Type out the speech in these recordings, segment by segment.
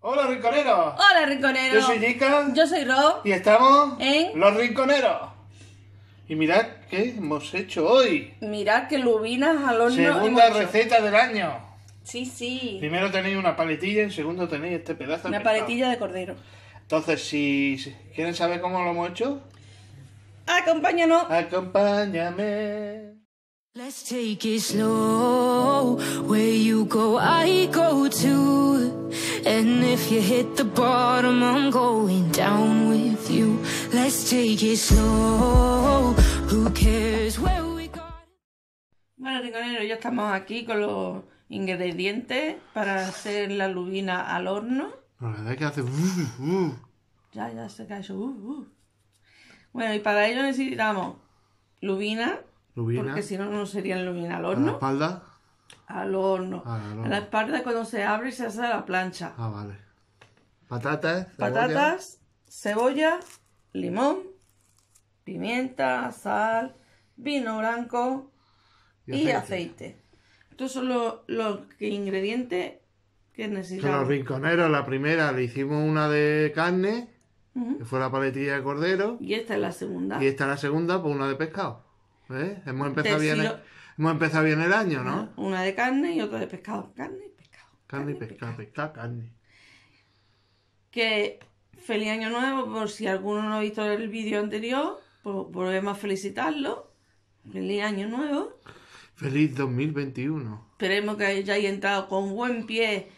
Hola Rinconeros. Hola Rinconeros. Yo soy Yika. Yo soy Rob Y estamos en Los Rinconeros. Y mirad qué hemos hecho hoy. Mirad qué lubinas al horno. Segunda receta del año. Sí, sí. Primero tenéis una paletilla y segundo tenéis este pedazo. Una paletilla de cordero. Entonces, si quieren saber cómo lo hemos hecho, acompáñanos. Acompáñame. Let's take it slow. Where you go, I go too. And if you hit the bottom, I'm going down with you. Let's take it slow. Who cares where we go? Bueno, Riconero, ya estamos aquí con los ingredientes para hacer la lubina al horno. La verdad es que hace. Uh, uh. Ya, ya se cayó. Uh, uh, bueno, y para ello necesitamos lubina, lubina. porque si no, no sería lubina al horno. la espalda. Al horno. la espalda cuando se abre se hace la plancha. Ah, vale. Patatas. Eh, cebolla. Patatas, cebolla, limón, pimienta, sal, vino blanco y aceite. Estos son los, ingredientes que necesitamos. Los rinconeros, la primera le hicimos una de carne, que fue la paletilla de cordero. Y esta es la segunda. Y esta es la segunda, pues una de pescado. ¿Eh? Hemos empezado bien. ¿eh? Hemos empezado bien el año, ¿no? Una de carne y otra de pescado. Carne y pescado. Carne, y pescado, pescado, carne. Que feliz año nuevo, por si alguno no ha visto el vídeo anterior, pues volvemos a felicitarlo. Feliz año nuevo. Feliz 2021. Esperemos que hayáis entrado con buen pie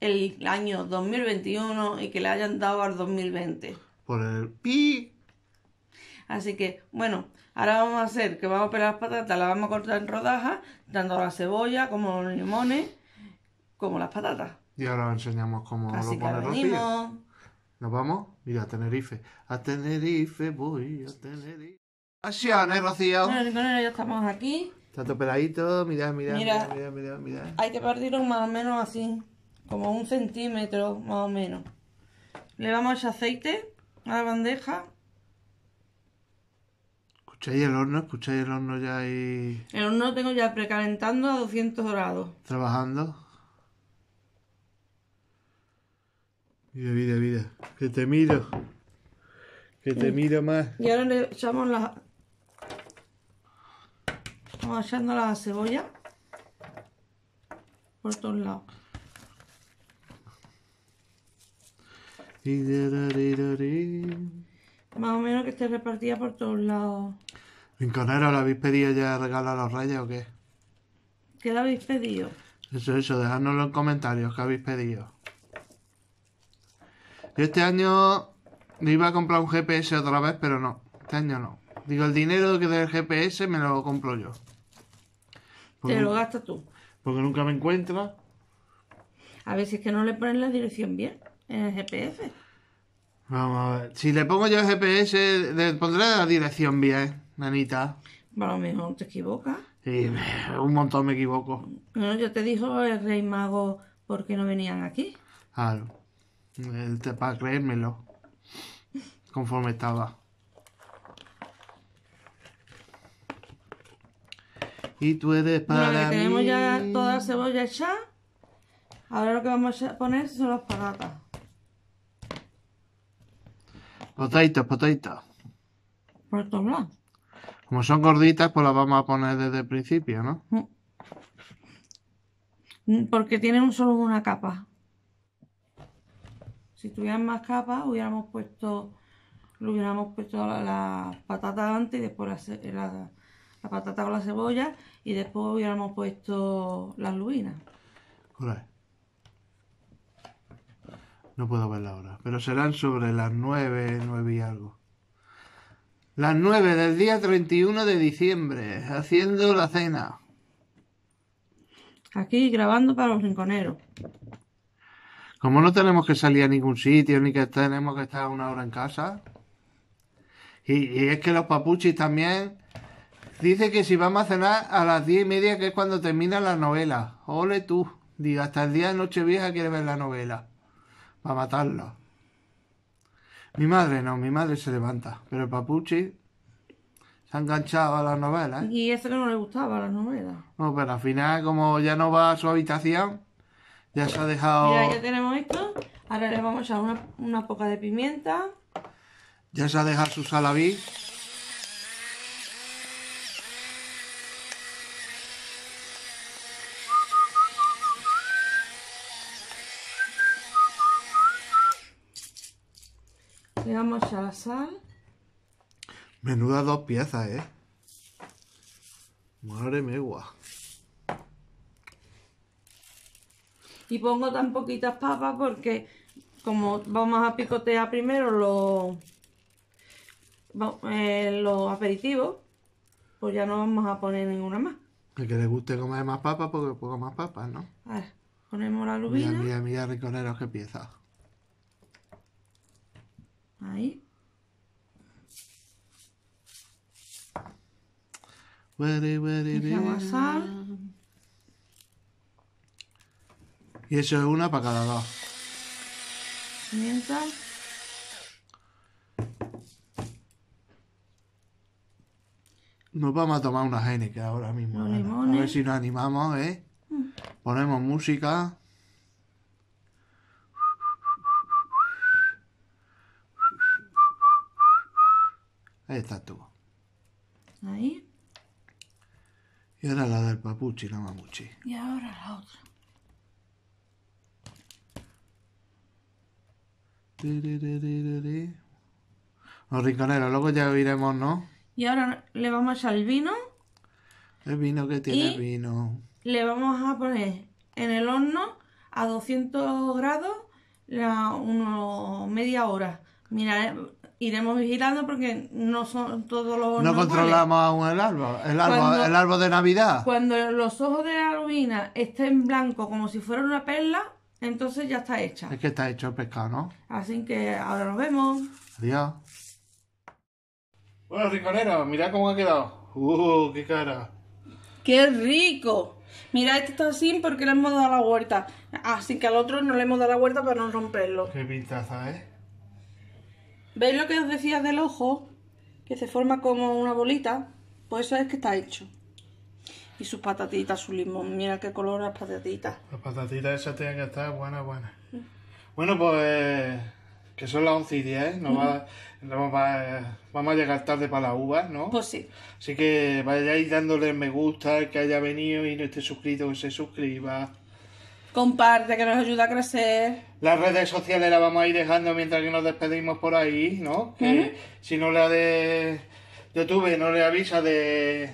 el año 2021 y que le hayan dado al 2020. Por el pi Así que, bueno, ahora vamos a hacer que vamos a pelar las patatas, las vamos a cortar en rodajas, tanto la cebolla como los limones, como las patatas. Y ahora enseñamos cómo lo ponemos. Nos vamos, mira, a Tenerife. A Tenerife voy, a Tenerife. Así, Ana Rocío. Bueno, bueno, ya estamos aquí. Tanto peladito, mirad, mirad, mira, mirad, mirad, mirad. Hay que partirlo más o menos así, como un centímetro más o menos. Le vamos a aceite a la bandeja. ¿Escucháis el horno? ¿Escucháis el horno ya ahí? El horno lo tengo ya precalentando a 200 grados. ¿Trabajando? Vida, vida, vida. Que te miro. Que te miro más. Y ahora le echamos las... Vamos echando la cebolla. Por todos lados. Más o menos que esté repartida por todos lados. Rinconero, ¿lo habéis pedido ya regalo a los reyes o qué? ¿Qué lo habéis pedido? Eso, eso, dejadnoslo en comentarios, ¿qué habéis pedido? Yo este año iba a comprar un GPS otra vez, pero no, este año no. Digo, el dinero que del GPS me lo compro yo. Te lo gastas tú. Porque nunca me encuentra. A ver si es que no le ponen la dirección bien en el GPS. Vamos a ver. Si le pongo yo el GPS, le pondré la dirección bien nanita. Bueno, a lo mejor te equivocas. un montón me equivoco. Bueno, yo te dijo el rey mago por qué no venían aquí. Claro. Eh, para creérmelo. Conforme estaba. Y tú eres para. tenemos ya toda la cebolla hecha. Ahora lo que vamos a poner son las patatas. Potatoes, potatoes. Por como son gorditas, pues las vamos a poner desde el principio, ¿no? Mm. Mm, porque tienen solo una capa. Si tuvieran más capas, hubiéramos puesto, hubiéramos puesto la, patatas patata antes y después la, la, patata con la cebolla y después hubiéramos puesto las lubinas. No puedo ver la hora, pero serán sobre las 9, nueve y algo. Las 9 del día 31 de diciembre, haciendo la cena. Aquí grabando para los rinconeros. Como no tenemos que salir a ningún sitio, ni que tenemos que estar una hora en casa. Y, es que los papuchis también. Dice que si vamos a cenar a las diez y media, que es cuando termina la novela. Ole tú. Diga, hasta el día de Nochevieja quiere ver la novela. Para matarlo. Mi madre no, mi madre se levanta, pero el papuchi se ha enganchado a las novelas. ¿eh? Y eso que no le gustaba, las novelas. No, pero al final, como ya no va a su habitación, ya se ha dejado... Mira, ya tenemos esto. Ahora le vamos a echar una, poca de pimienta. Ya se ha dejado su salaví. Llegamos ya la sal. Menuda dos piezas, ¿eh? Madre mía. Y pongo tan poquitas papas porque como vamos a picotear primero los, eh, los aperitivos, pues ya no vamos a poner ninguna más. El que le guste comer más papas, porque pongo más papas, ¿no? A ver, ponemos la lubina. Mira, mira, mira, riconeros, qué pieza. Ahí. sal Y eso es una para cada dos. Mientras. Nos vamos a tomar una que ahora mismo. A ver si nos animamos, ¿eh? Mm. Ponemos música. Ahí está tú. Ahí. Y ahora la del papuchi, la mamuchi. Y ahora la otra. Los rinconeros, luego ya iremos, ¿no? Y ahora le vamos al vino. El vino que tiene y vino. Le vamos a poner en el horno a 200 grados la, media hora. Mira, eh, iremos vigilando porque no son todos los No controlamos aún el árbol, el árbol, de Navidad. Cuando los ojos de la lubina estén blancos como si fueran una perla, entonces ya está hecha. Es que está hecho el pescado, ¿no? Así que ahora nos vemos. Adiós. Bueno, riconero, mirad cómo ha quedado. ¡Uh, qué cara! ¡Qué rico! Mira, este está así porque le hemos dado la vuelta. Así que al otro no le hemos dado la vuelta para no romperlo. Qué pintaza, ¿eh? ¿Veis lo que os decía del ojo? Que se forma como una bolita. Pues eso es que está hecho. Y sus patatitas, su limón. Mira qué color las patatitas. Las patatitas esas tienen que estar buenas, buenas. Bueno, pues que son las 11 y 10, ¿eh? no va, vamos a llegar tarde para la uva, ¿no? Pues sí. Así que vayáis dándole me gusta, que haya venido y no esté suscrito, que se suscriba comparte, que nos ayuda a crecer. Las redes sociales las vamos a ir dejando mientras que nos despedimos por ahí, ¿no? Que si no la de, YouTube no le avisa de...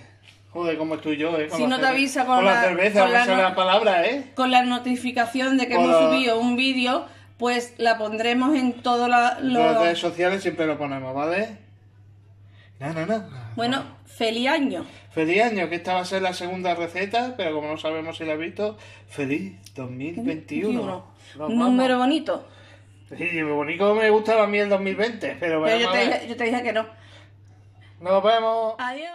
Joder, cómo estoy yo, eh? si no te avisa con, la, cerveza, con la, palabra, ¿eh? Con la notificación de que hemos subido un vídeo, pues la pondremos en todas las... Las redes sociales siempre lo ponemos, ¿vale? No, no, no. Bueno, Feliz año. Feliz año, que esta va a ser la segunda receta, pero como no sabemos si la has visto, feliz 2021. Un número bonito. Sí, bonito me gustaba a mí el 2020, pero, pero yo, te yo te dije que no. Nos vemos. Adiós.